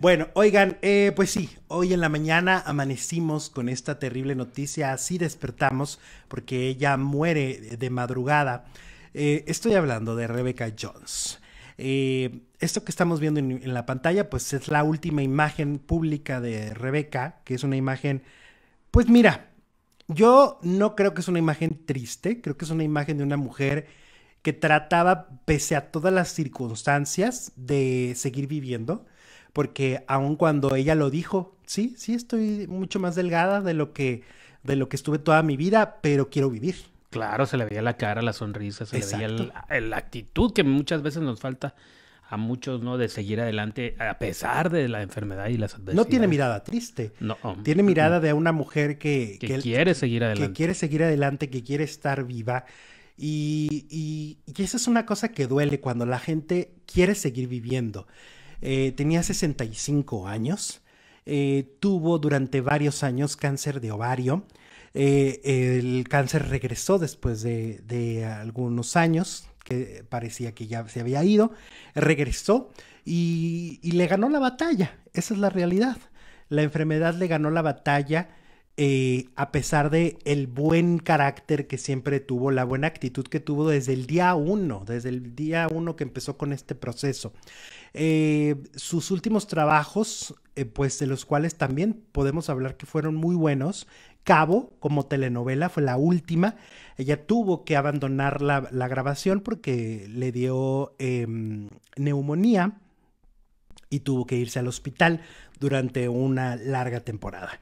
Bueno, oigan, eh, pues sí, hoy en la mañana amanecimos con esta terrible noticia, así despertamos porque ella muere de madrugada. Eh, estoy hablando de Rebecca Jones. Eh, esto que estamos viendo en, la pantalla, pues es la última imagen pública de Rebecca, que es una imagen, pues mira, yo no creo que es una imagen triste, creo que es una imagen de una mujer que trataba, pese a todas las circunstancias, de seguir viviendo porque aun cuando ella lo dijo, sí, sí estoy mucho más delgada de lo que, de lo que estuve toda mi vida, pero quiero vivir. Claro, se le veía la cara, la sonrisa, se le veía la actitud que muchas veces nos falta a muchos, ¿no? De seguir adelante a pesar de la enfermedad y las No tiene mirada triste. No. tiene mirada de una mujer que... Que, quiere seguir adelante. Que quiere seguir adelante, que quiere estar viva. Y, y, y esa es una cosa que duele cuando la gente quiere seguir viviendo. Eh, tenía 65 años, eh, tuvo durante varios años cáncer de ovario, eh, el cáncer regresó después de, algunos años, que parecía que ya se había ido, regresó y, y le ganó la batalla, esa es la realidad. La enfermedad le ganó la batalla eh, a pesar de el buen carácter que siempre tuvo, la buena actitud que tuvo desde el día uno, desde el día uno que empezó con este proceso. Eh, sus últimos trabajos, eh, pues de los cuales también podemos hablar que fueron muy buenos. Cabo, como telenovela, fue la última. Ella tuvo que abandonar la grabación porque le dio em, neumonía y tuvo que irse al hospital durante una larga temporada.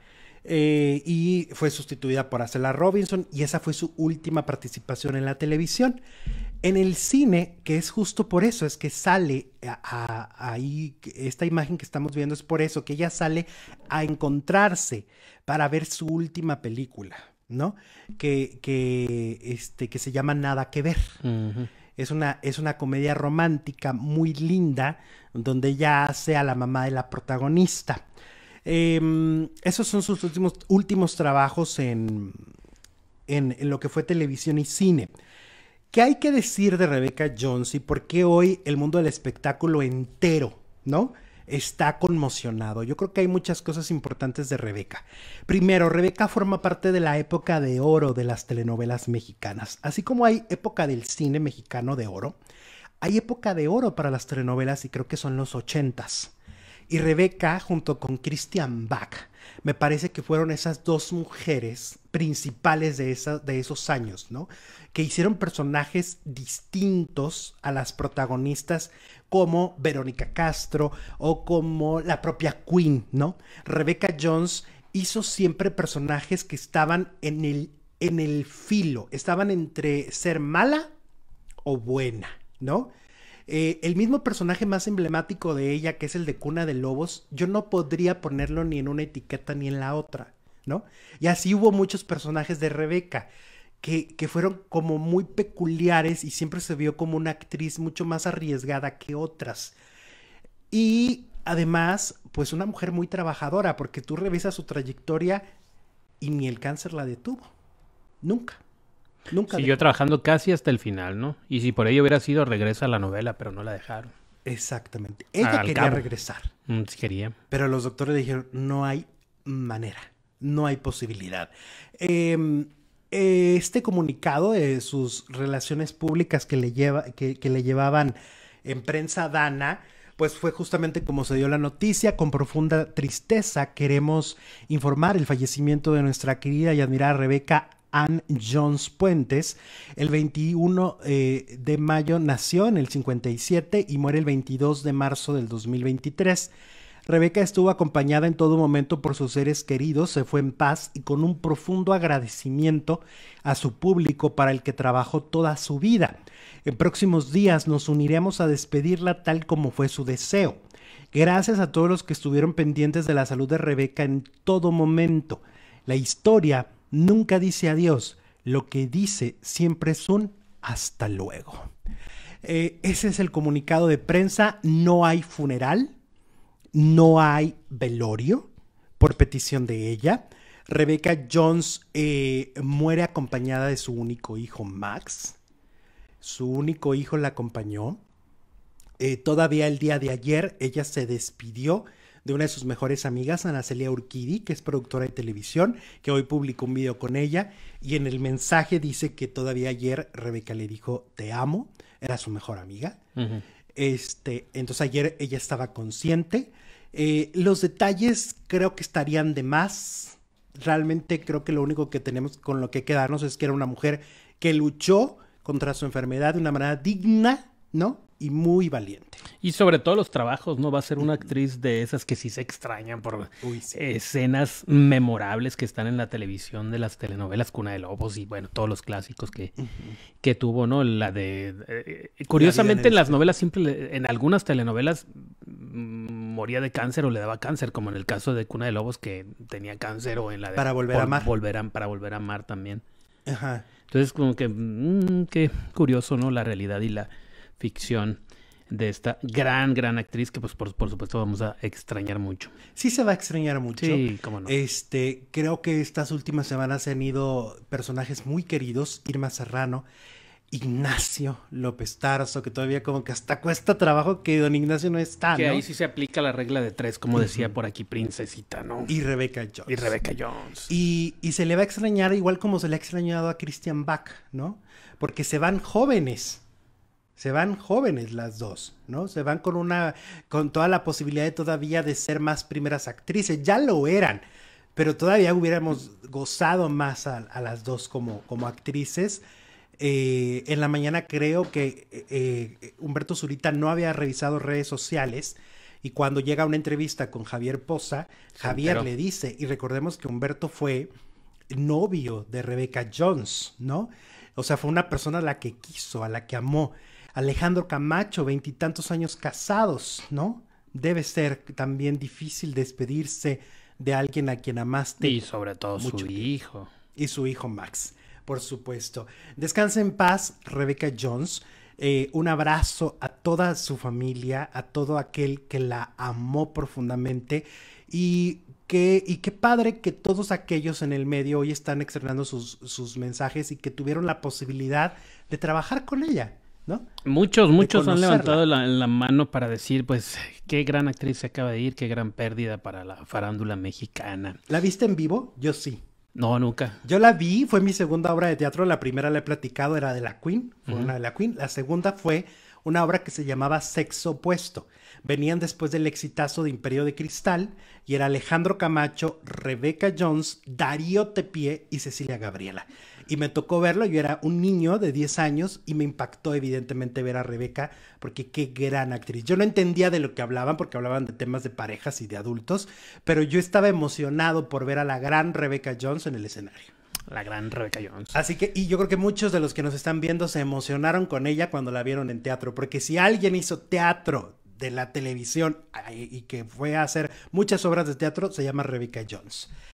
Eh, y fue sustituida por Acela Robinson y esa fue su última participación en la televisión. En el cine, que es justo por eso, es que sale ahí, esta imagen que estamos viendo es por eso, que ella sale a encontrarse para ver su última película, ¿no? Que, este, que se llama Nada que ver. Es una, es una comedia romántica muy linda, donde ella hace a la mamá de la protagonista. Em, esos son sus últimos, últimos trabajos en, en, lo que fue televisión y cine. ¿Qué hay que decir de Rebeca Jones y por qué hoy el mundo del espectáculo entero, ¿no? Está conmocionado. Yo creo que hay muchas cosas importantes de Rebeca. Primero, Rebeca forma parte de la época de oro de las telenovelas mexicanas. Así como hay época del cine mexicano de oro, hay época de oro para las telenovelas y creo que son los ochentas y Rebeca junto con Christian Bach. Me parece que fueron esas dos mujeres principales de, de esos años, ¿no? Que hicieron personajes distintos a las protagonistas como Verónica Castro o como la propia Queen, ¿no? Rebecca Jones hizo siempre personajes que estaban en el, en el filo, estaban entre ser mala o buena, ¿no? Eh, el mismo personaje más emblemático de ella, que es el de Cuna de Lobos, yo no podría ponerlo ni en una etiqueta ni en la otra, ¿no? Y así hubo muchos personajes de Rebeca. Que, que, fueron como muy peculiares y siempre se vio como una actriz mucho más arriesgada que otras. Y además, pues una mujer muy trabajadora, porque tú revisas su trayectoria y ni el cáncer la detuvo. Nunca. Siguió trabajando casi hasta el final, ¿no? Y si por ello hubiera sido, regresa a la novela, pero no la dejaron. Exactamente. Ella quería regresar. Mm, sí quería. Pero los doctores dijeron, no hay manera, no hay posibilidad. Em, este comunicado de sus relaciones públicas que le, lleva, que le llevaban en prensa dana, pues fue justamente como se dio la noticia, con profunda tristeza queremos informar el fallecimiento de nuestra querida y admirada Rebeca Ann Jones Puentes. El 21 eh, de mayo nació en el 57 y muere el 22 de marzo del 2023. Rebeca estuvo acompañada en todo momento por sus seres queridos, se fue en paz y con un profundo agradecimiento a su público para el que trabajó toda su vida. En próximos días nos uniremos a despedirla tal como fue su deseo. Gracias a todos los que estuvieron pendientes de la salud de Rebeca en todo momento. La historia nunca dice adiós, lo que dice siempre es un hasta luego. Eh, ese es el comunicado de prensa, no hay funeral, no hay velorio por petición de ella. Rebecca Jones eh, muere acompañada de su único hijo Max. Su único hijo la acompañó. Eh, todavía el día de ayer ella se despidió de una de sus mejores amigas, Ana Celia Urquidi, que es productora de televisión, que hoy publicó un video con ella y en el mensaje dice que todavía ayer Rebeca le dijo te amo, era su mejor amiga. este, entonces ayer ella estaba consciente. Eh, los detalles creo que estarían de más. Realmente creo que lo único que tenemos con lo que quedarnos es que era una mujer que luchó contra su enfermedad de una manera digna, ¿no? Y muy valiente. Y sobre todo los trabajos, ¿no? Va a ser una actriz de esas que sí se extrañan por escenas memorables que están en la televisión de las telenovelas Cuna de Lobos y, bueno, todos los clásicos que, que tuvo, ¿no? La de... Eh, curiosamente, en las novelas siempre, en algunas telenovelas mm, moría de cáncer o le daba cáncer, como en el caso de Cuna de Lobos que tenía cáncer o en la de... Para volver a amar. para volver a amar también. Ajá. Entonces, como que, mm, qué curioso, ¿no? La realidad y la ficción de esta gran, gran actriz que pues por, supuesto vamos a extrañar mucho. Sí se va a extrañar mucho. Sí, cómo no. Este, creo que estas últimas semanas se han ido personajes muy queridos, Irma Serrano, Ignacio López Tarso, que todavía como que hasta cuesta trabajo que don Ignacio no está. Que ahí sí se aplica la regla de tres, como decía por aquí Princesita, ¿no? Y Rebeca Jones. Y Rebeca Jones. Y, y se le va a extrañar igual como se le ha extrañado a Christian Bach, ¿no? Porque se van jóvenes. Se van jóvenes las dos, ¿no? Se van con una, con toda la posibilidad de todavía de ser más primeras actrices. Ya lo eran, pero todavía hubiéramos gozado más a, las dos como, como actrices. Eh, en la mañana creo que eh, Humberto Zurita no había revisado redes sociales y cuando llega una entrevista con Javier Poza, Javier le dice, y recordemos que Humberto fue novio de Rebecca Jones, ¿no? O sea, fue una persona a la que quiso, a la que amó. Alejandro Camacho, veintitantos años casados, ¿no? Debe ser también difícil despedirse de alguien a quien amaste. Y sobre todo su hijo. Y su hijo Max, por supuesto. Descansa en paz, Rebecca Jones. Eh, un abrazo a toda su familia, a todo aquel que la amó profundamente y que, y qué padre que todos aquellos en el medio hoy están externando sus, sus mensajes y que tuvieron la posibilidad de trabajar con ella. ¿no? Muchos, muchos han levantado la, mano para decir, pues, qué gran actriz se acaba de ir, qué gran pérdida para la farándula mexicana. ¿La viste en vivo? Yo sí. No, nunca. Yo la vi, fue mi segunda obra de teatro. La primera la he platicado, era de la Queen, fue una de la Queen. La segunda fue una obra que se llamaba Sexo Opuesto. Venían después del exitazo de Imperio de Cristal y era Alejandro Camacho, Rebeca Jones, Darío Tepié y Cecilia Gabriela. Y me tocó verlo, yo era un niño de 10 años y me impactó evidentemente ver a Rebeca porque qué gran actriz. Yo no entendía de lo que hablaban porque hablaban de temas de parejas y de adultos, pero yo estaba emocionado por ver a la gran Rebeca Jones en el escenario la gran Rebecca Jones. Así que, y yo creo que muchos de los que nos están viendo se emocionaron con ella cuando la vieron en teatro, porque si alguien hizo teatro de la televisión y que fue a hacer muchas obras de teatro, se llama Rebecca Jones.